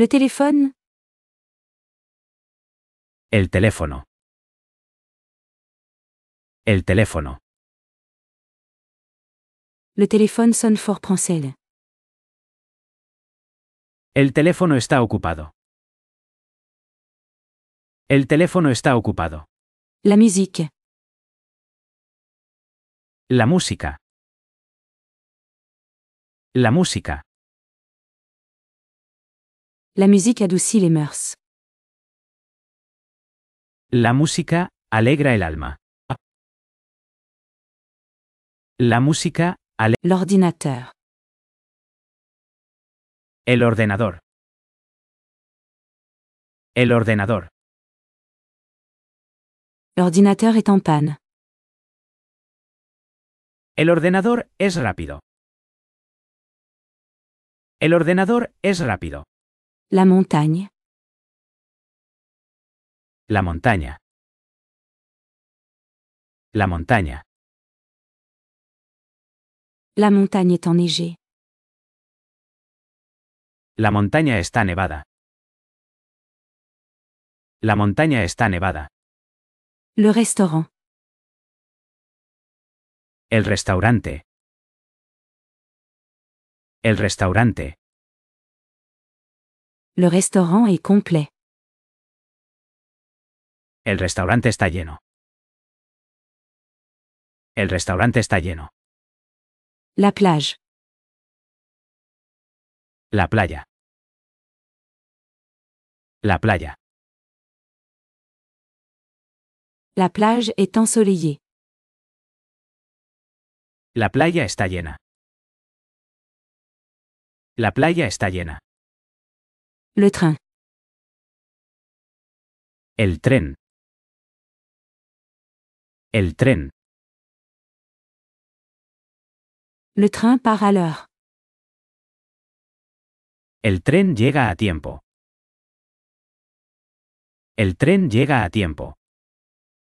Le téléphone El teléfono. El teléfono. Le téléphone sonne fort Prancel. El teléfono está ocupado. El teléfono está ocupado. La musique. La música. La música. La musique adoucit les mœurs. La música alegra el alma. La música L'ordinateur. El ordenador. El ordenador. L'ordinateur est en panne. El ordenador es rápido. El ordenador es rápido. La montaña? La montaña. La montaña. La montaña est enneigée. La montaña está nevada. La montaña está nevada. Le restaurant. El restaurante. El restaurante. Le restaurant est complet. El restaurante está lleno. El restaurante está lleno. La plage. La playa. La playa. La plage est ensoleillée. La playa está llena. La playa está llena. Le tren. El tren. El tren. Le tren part à l'heure. El tren llega a tiempo. El tren llega a tiempo.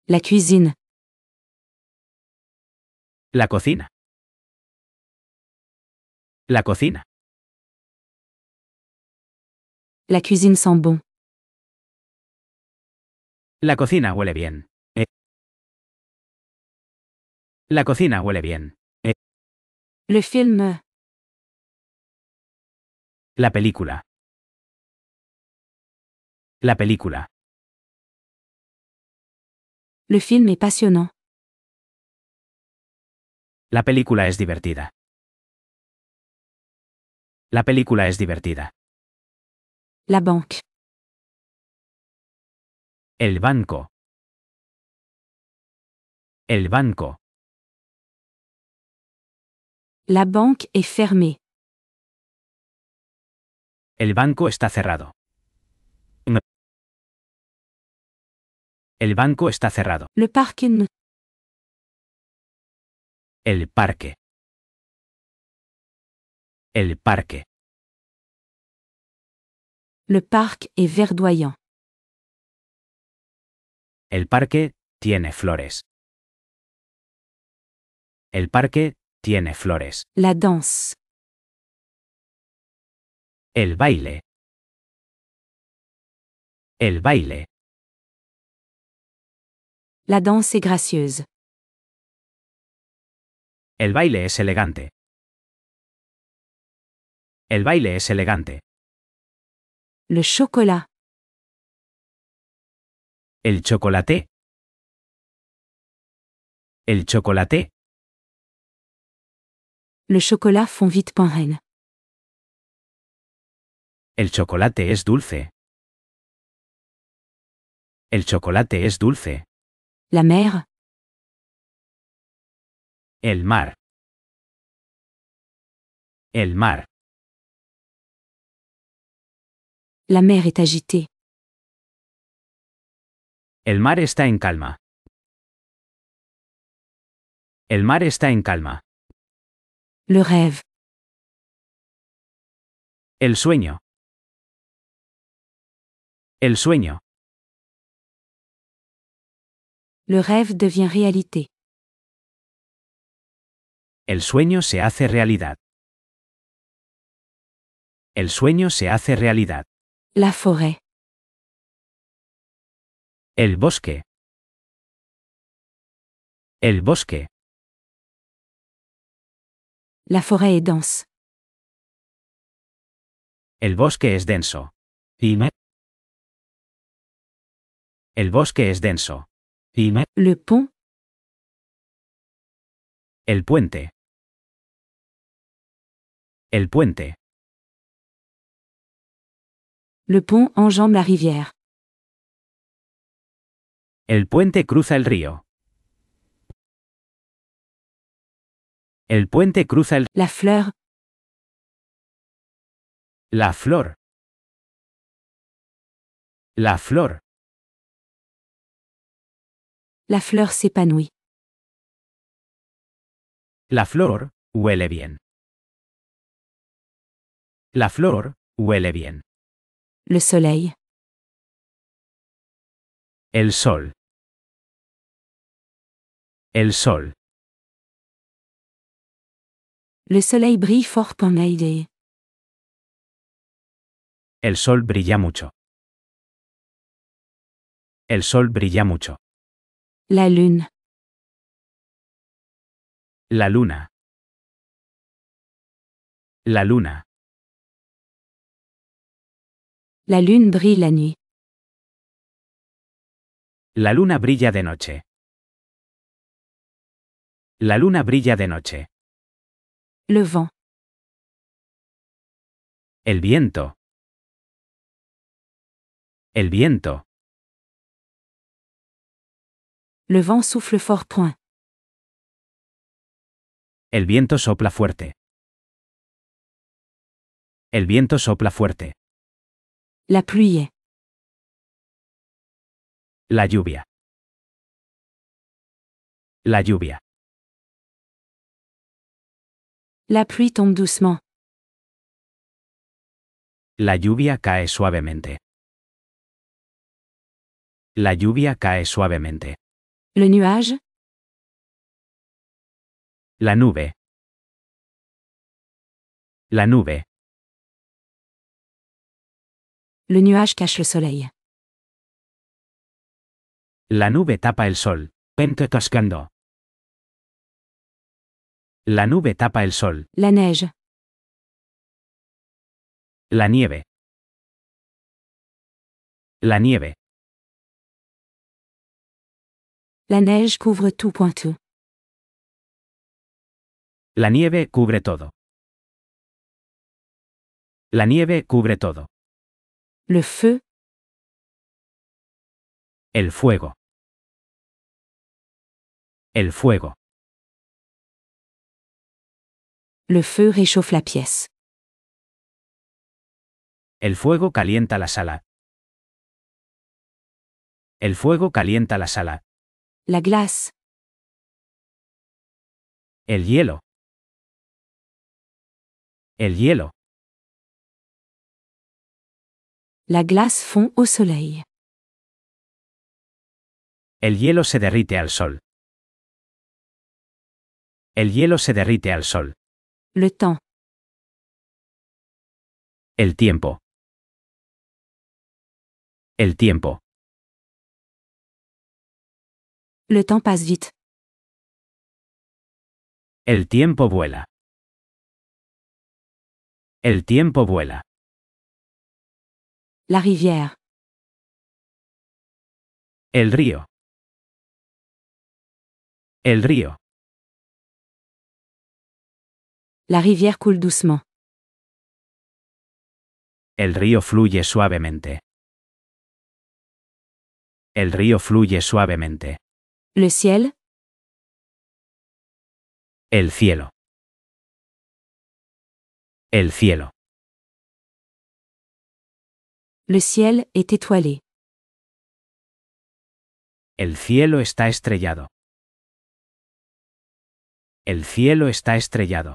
La cuisine. La cocina. La cocina. La cuisine sent bon. La cocina huele bien. Eh. La cocina huele bien. Eh. Le film. La película. La película. Le film est passionnant. La película es divertida. La película es divertida. La banque. El banco. El banco. La banque est fermée. El banco está cerrado. El banco está cerrado. Le El parque. El parque. Le parc est verdoyant. El parque tiene flores. El parque tiene flores. La danse. El baile. El baile. La danse est gracieuse. El baile es elegante. El baile es elegante. Le chocolat. El chocolaté. El chocolaté. Le chocolat fond vite panren. El chocolate es dulce. El chocolate es dulce. La mer. El mar. El mar. La mer est agitée. El mar está en calma. El mar está en calma. Le rêve. El sueño. El sueño. Le rêve devient réalité. El sueño se hace realidad. El sueño se hace realidad. La forêt. El bosque. El bosque. La forêt est dense. El bosque es denso. El bosque es denso. me Le pont. El puente. El puente. Le pont enjambe la rivière. El puente cruza el río. El puente cruza el... La fleur. La flor. La flor. La fleur s'épanouit. La flor huele bien. La flor huele bien. Le soleil. El sol. El sol. Le soleil brille fort pendant El sol brilla mucho. El sol brilla mucho. La lune. La luna. La luna. La luna brilla la nuit. La luna brilla de noche. La luna brilla de noche. Le vent. El viento. El viento. Le vent souffle fort point. El viento sopla fuerte. El viento sopla fuerte. La pluie. La lluvia. La lluvia. La pluie tombe doucement. La lluvia cae suavemente. La lluvia cae suavemente. Le nuage. La nube. La nube. Le nuage cache le soleil. La nube tapa el sol. Pente toscando. La nube tapa el sol. La neige. La nieve. La nieve. La neige couvre tout pointu. La nieve cubre todo. La nieve cubre todo. El feu. El fuego. El fuego. El feu réchauffe la pièce. El fuego calienta la sala. El fuego calienta la sala. La glace. El hielo. El hielo. La glace fond au soleil. El hielo se derrite al sol. El hielo se derrite al sol. Le temps. El tiempo. El tiempo. Le temps passe vite. El tiempo vuela. El tiempo vuela. La rivière. El río. El río. La rivière coule doucement. El río fluye suavemente. El río fluye suavemente. Le ciel. El cielo. El cielo. Le ciel est étoilé. El cielo está estrellado. El cielo está estrellado.